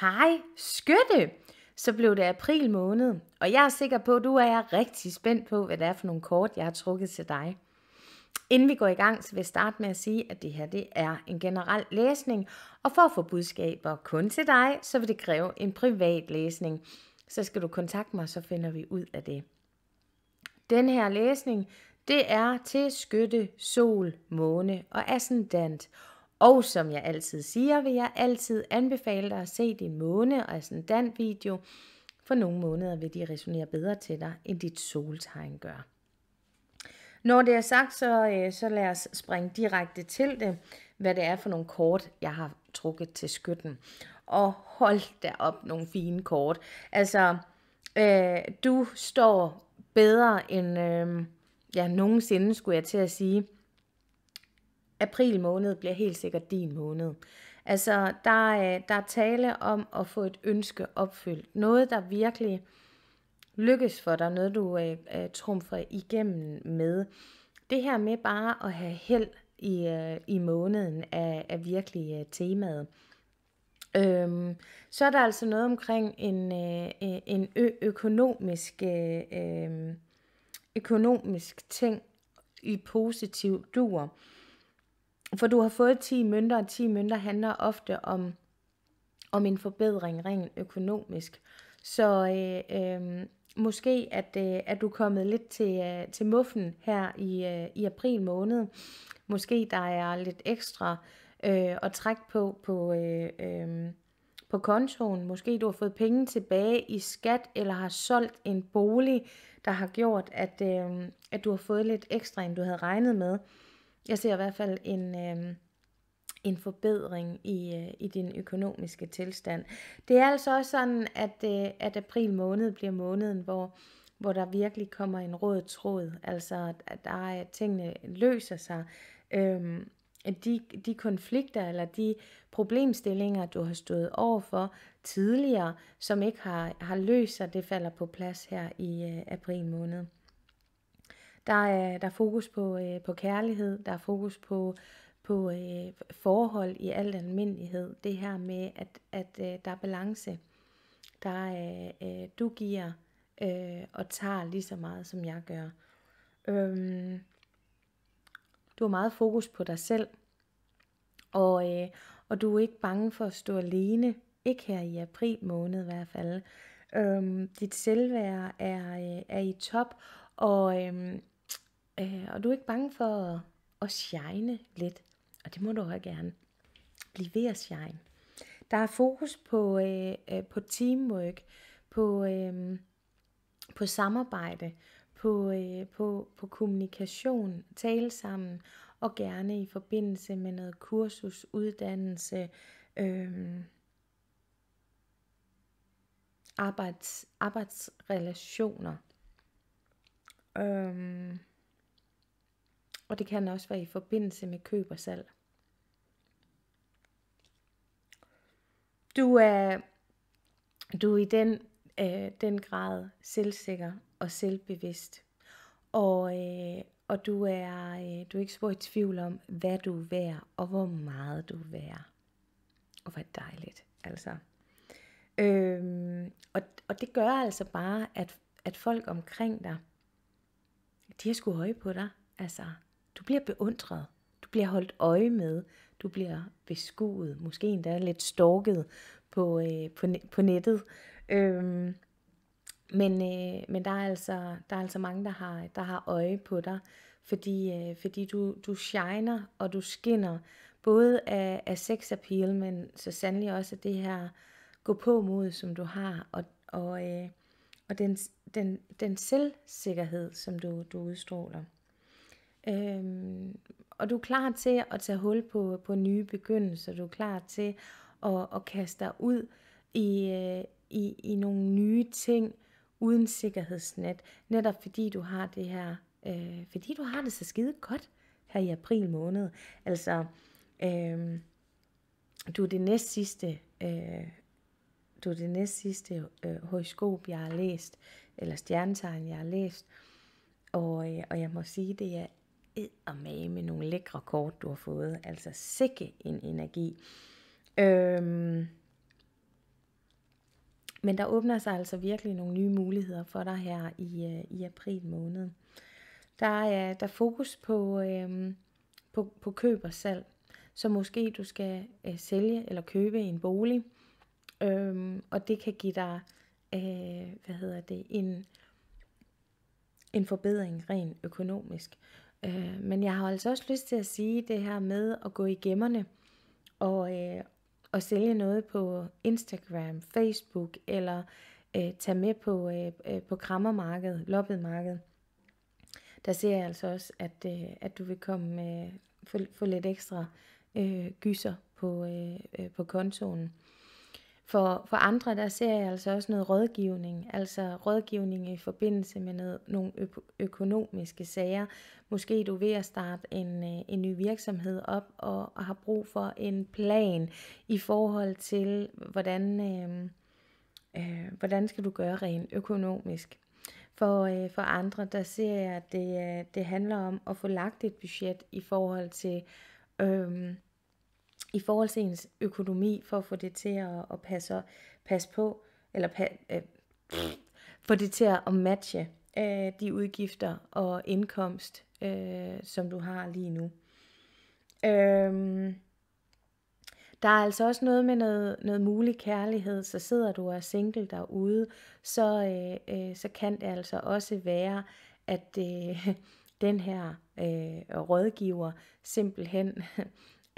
Hej, skytte! Så blev det april måned, og jeg er sikker på, at du er rigtig spændt på, hvad det er for nogle kort, jeg har trukket til dig. Inden vi går i gang, så vil jeg starte med at sige, at det her det er en generel læsning, og for at få budskaber kun til dig, så vil det kræve en privat læsning. Så skal du kontakte mig, så finder vi ud af det. Den her læsning, det er til skytte, sol, måne og ascendant. Og som jeg altid siger, vil jeg altid anbefale dig at se din måne og ascendant video, for nogle måneder vil de resonere bedre til dig, end dit soltegn gør. Når det er sagt, så, øh, så lad os springe direkte til det, hvad det er for nogle kort, jeg har trukket til skytten. Og hold da op nogle fine kort. Altså, øh, du står bedre end øh, ja, nogensinde, skulle jeg til at sige april måned bliver helt sikkert din måned. Altså, der er, øh, der er tale om at få et ønske opfyldt. Noget, der virkelig lykkes for dig, noget du øh, øh, trumfer igennem med. Det her med bare at have held i, øh, i måneden er, er virkelig øh, temaet. Øhm, så er der altså noget omkring en, øh, øh en ø- økonomisk, øh, økonomisk ting i positiv duer. For du har fået 10 mønter, og 10 mønter handler ofte om, om en forbedring rent økonomisk. Så øh, øh, måske at, øh, at du er kommet lidt til, øh, til muffen her i, øh, i april måned. Måske der er lidt ekstra øh, at trække på på, øh, øh, på kontoen. Måske du har fået penge tilbage i skat, eller har solgt en bolig, der har gjort, at, øh, at du har fået lidt ekstra, end du havde regnet med. Jeg ser i hvert fald en, øh, en forbedring i, øh, i din økonomiske tilstand. Det er altså også sådan, at, øh, at april måned bliver måneden, hvor hvor der virkelig kommer en rød tråd, altså at der er, tingene løser sig. Øh, de, de konflikter eller de problemstillinger, du har stået over for tidligere, som ikke har, har løst sig, det falder på plads her i øh, april måned. Der er, der er fokus på, øh, på kærlighed, der er fokus på, på øh, forhold i al almindelighed. Det her med, at, at øh, der er balance. Der er, øh, du giver øh, og tager lige så meget, som jeg gør. Øhm, du har meget fokus på dig selv, og, øh, og du er ikke bange for at stå alene. Ikke her i april måned i hvert fald. Øhm, dit selvværd er, øh, er i top, og, øhm, Øh, og du er ikke bange for at, at shine lidt. Og det må du også gerne. Bliv ved at shine. Der er fokus på, øh, øh, på teamwork, på, øh, på samarbejde, på, øh, på, på kommunikation, tale sammen, og gerne i forbindelse med noget kursus, uddannelse, øh, arbejds, arbejdsrelationer. Øh, og det kan også være i forbindelse med køb og salg. Du er, du er i den, øh, den grad selvsikker og selvbevidst. Og, øh, og du, er, øh, du er ikke så i tvivl om, hvad du er værd, og hvor meget du er værd. Og hvor dejligt, altså. Øhm, og, og det gør altså bare, at, at folk omkring dig, de har sgu høje på dig. Altså, du bliver beundret. Du bliver holdt øje med. Du bliver beskuet. Måske endda lidt stalket på, øh, på, på nettet. Øhm, men, øh, men der, er altså, der er altså mange, der har, der har øje på dig, fordi, øh, fordi du, du shiner og du skinner, både af, af sex appeal, men så sandelig også af det her gå på mod, som du har, og, og, øh, og den, den, den selvsikkerhed, som du, du udstråler. Øhm, og du er klar til at tage hul på, på nye begyndelser. Du er klar til at, at kaste dig ud i, øh, i, i nogle nye ting uden sikkerhedsnet. Netop fordi du har det her, øh, fordi du har det så skide godt her i april måned. Altså, øh, du er det næst sidste, øh, du er det næst sidste øh, horoskop, jeg har læst, eller stjernetegn, jeg har læst. Og, øh, og jeg må sige, det er eddermame med nogle lækre kort, du har fået. Altså sikke en energi. Øhm, men der åbner sig altså virkelig nogle nye muligheder for dig her i, øh, i april måned. Der er, der er fokus på, øhm, på, på køb og salg. Så måske du skal øh, sælge eller købe en bolig, øhm, og det kan give dig øh, hvad hedder det, en, en forbedring rent økonomisk. Øh, men jeg har altså også lyst til at sige det her med at gå i gemmerne og, øh, og sælge noget på Instagram, Facebook eller øh, tage med på, øh, øh på krammermarkedet, loppetmarkedet. Der ser jeg altså også, at, øh, at du vil komme øh, få, få lidt ekstra øh, gyser på, øh, øh på kontoen. For, for andre, der ser jeg altså også noget rådgivning, altså rådgivning i forbindelse med noget, nogle ø- økonomiske sager. Måske du er ved at starte en, øh, en ny virksomhed op og, og har brug for en plan i forhold til, hvordan, øh, øh, hvordan skal du gøre rent økonomisk. For, øh, for andre, der ser jeg, at det, øh, det handler om at få lagt et budget i forhold til... Øh, i forhold til ens økonomi, for at få det til at, at passe, passe på, eller pa, øh, få det til at matche øh, de udgifter og indkomst, øh, som du har lige nu. Øhm, der er altså også noget med noget, noget mulig kærlighed, så sidder du og er single derude, så, øh, øh, så kan det altså også være, at øh, den her øh, rådgiver simpelthen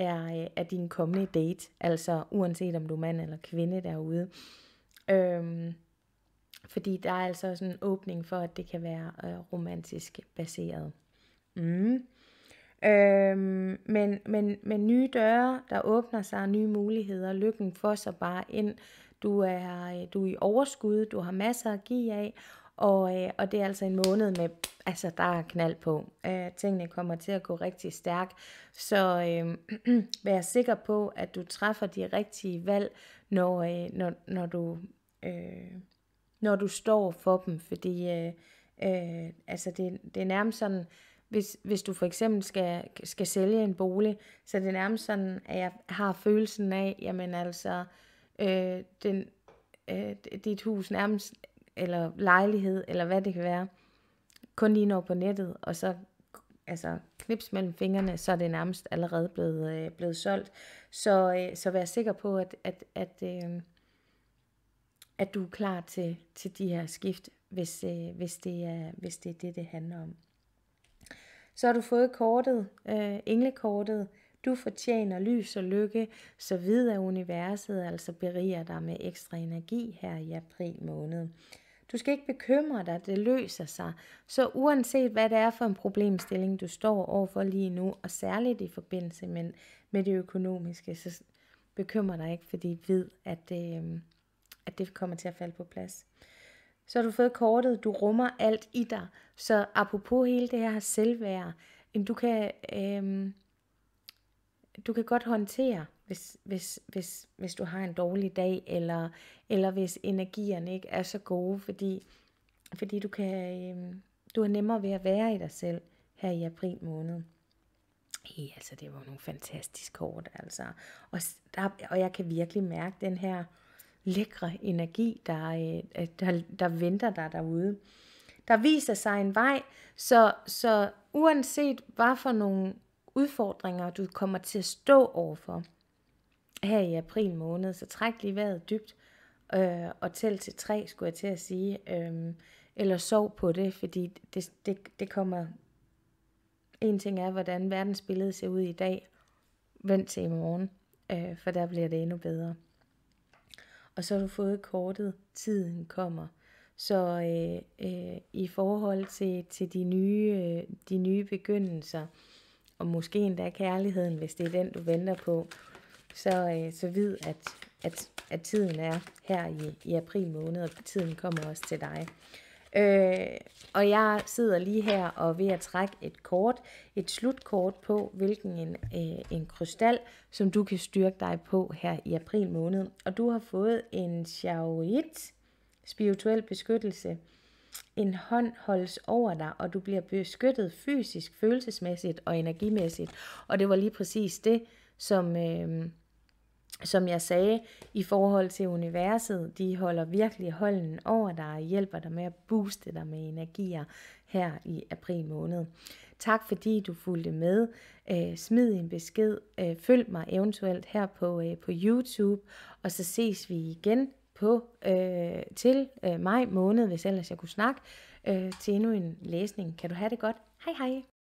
er, øh, er din kommende date, altså uanset om du er mand eller kvinde derude. Øhm, fordi der er altså sådan en åbning for, at det kan være øh, romantisk baseret. Mm. Øhm, men, men, men nye døre, der åbner sig, nye muligheder, lykken får sig bare ind. Du er, øh, du er i overskud, du har masser at give af, og, øh, og det er altså en måned med, altså der er knald på. Øh, tingene kommer til at gå rigtig stærkt. Så øh, vær sikker på, at du træffer de rigtige valg, når, øh, når, når, du, øh, når du står for dem. Fordi øh, øh, altså det, det er nærmest sådan, hvis, hvis du for eksempel skal, skal sælge en bolig, så det er nærmest sådan, at jeg har følelsen af, jamen altså, øh, den, øh, dit hus nærmest eller lejlighed, eller hvad det kan være, kun lige når på nettet, og så altså knips mellem fingrene, så er det nærmest allerede blevet, øh, blevet solgt. Så, øh, så vær sikker på, at, at, at, øh, at du er klar til, til de her skift, hvis, øh, hvis, det er, hvis det er det, det handler om. Så har du fået kortet, øh, englekortet, du fortjener lys og lykke, så vid at universet altså beriger dig med ekstra energi her i april måned. Du skal ikke bekymre dig, det løser sig. Så uanset hvad det er for en problemstilling, du står overfor lige nu, og særligt i forbindelse med, med det økonomiske, så bekymre dig ikke, fordi ved, at, det, øh, at det kommer til at falde på plads. Så har du fået kortet, du rummer alt i dig. Så apropos hele det her selvværd, du kan... Øh, du kan godt håndtere, hvis, hvis, hvis, hvis du har en dårlig dag, eller, eller hvis energierne ikke er så gode, fordi, fordi du, kan, øh, du er nemmere ved at være i dig selv her i april måned. Hey, altså, det var nogle fantastiske kort, altså. Og, der, og jeg kan virkelig mærke den her lækre energi, der, øh, der, der venter dig derude. Der viser sig en vej, så, så uanset hvad for nogle udfordringer, du kommer til at stå overfor her i april måned. Så træk lige vejret dybt øh, og tæl til tre, skulle jeg til at sige. Øh, eller sov på det, fordi det, det, det kommer... En ting er, hvordan verdensbilledet ser ud i dag. Vent til i morgen, øh, for der bliver det endnu bedre. Og så har du fået kortet, tiden kommer. Så øh, øh, i forhold til, til de, nye, øh, de nye begyndelser, øh, og måske endda kærligheden, hvis det er den, du venter på, så, øh, så vid, at, at, at tiden er her i, i april måned, og tiden kommer også til dig. Øh, og jeg sidder lige her og ved at trække et kort, et slutkort på, hvilken en, øh, en krystal, som du kan styrke dig på her i april måned. Og du har fået en Shaoit, spirituel beskyttelse, en hånd holdes over dig, og du bliver beskyttet fysisk, følelsesmæssigt og energimæssigt. Og det var lige præcis det, som, øh, som jeg sagde, i forhold til universet. De holder virkelig hånden over dig og hjælper dig med at booste dig med energier her i april måned. Tak fordi du fulgte med. Øh, smid en besked. Øh, følg mig eventuelt her på, øh, på YouTube. Og så ses vi igen på øh, til øh, maj måned, hvis ellers jeg kunne snakke, øh, til endnu en læsning. Kan du have det godt? Hej hej!